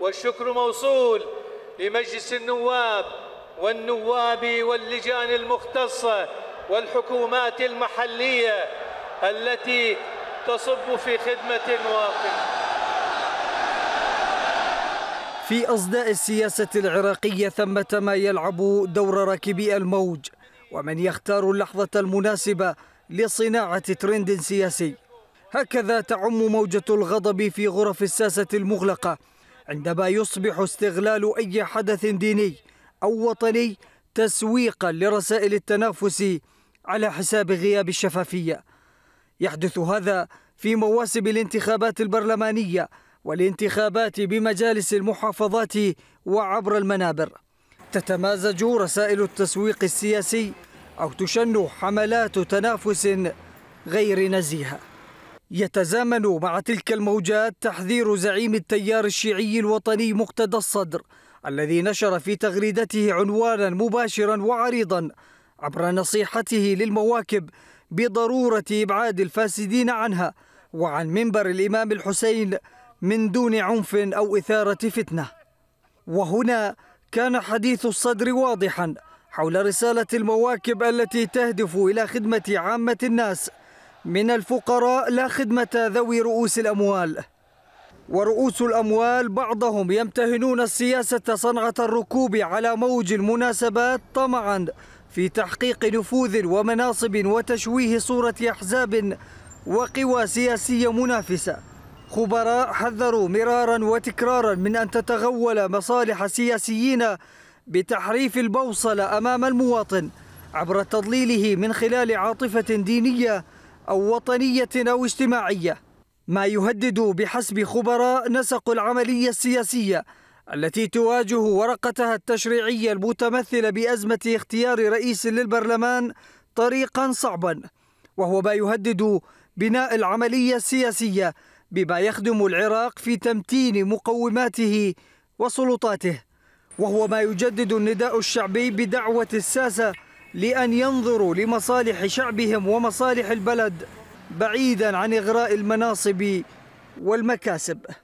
والشكر موصول لمجلس النواب والنواب واللجان المختصة والحكومات المحلية التي تصب في خدمة المواطن في أصداء السياسة العراقية ثمة ما يلعب دور راكبي الموج ومن يختار اللحظة المناسبة لصناعة ترند سياسي هكذا تعم موجة الغضب في غرف الساسة المغلقة عندما يصبح استغلال أي حدث ديني أو وطني تسويقا لرسائل التنافس على حساب غياب الشفافية يحدث هذا في مواسم الانتخابات البرلمانية والانتخابات بمجالس المحافظات وعبر المنابر تتمازج رسائل التسويق السياسي أو تشن حملات تنافس غير نزيهه يتزامن مع تلك الموجات تحذير زعيم التيار الشيعي الوطني مقتدى الصدر الذي نشر في تغريدته عنوانا مباشرا وعريضا عبر نصيحته للمواكب بضرورة إبعاد الفاسدين عنها وعن منبر الإمام الحسين من دون عنف أو إثارة فتنة وهنا كان حديث الصدر واضحا حول رسالة المواكب التي تهدف إلى خدمة عامة الناس من الفقراء لا خدمة ذوي رؤوس الأموال ورؤوس الأموال بعضهم يمتهنون السياسة صنعة الركوب على موج المناسبات طمعا في تحقيق نفوذ ومناصب وتشويه صورة أحزاب وقوى سياسية منافسة خبراء حذروا مرارا وتكرارا من أن تتغول مصالح سياسيين بتحريف البوصلة أمام المواطن عبر تضليله من خلال عاطفة دينية أو وطنية أو اجتماعية ما يهدد بحسب خبراء نسق العملية السياسية التي تواجه ورقتها التشريعية المتمثلة بأزمة اختيار رئيس للبرلمان طريقا صعبا وهو ما يهدد بناء العملية السياسية بما يخدم العراق في تمتين مقوماته وسلطاته وهو ما يجدد النداء الشعبي بدعوة الساسة لأن ينظروا لمصالح شعبهم ومصالح البلد بعيدا عن إغراء المناصب والمكاسب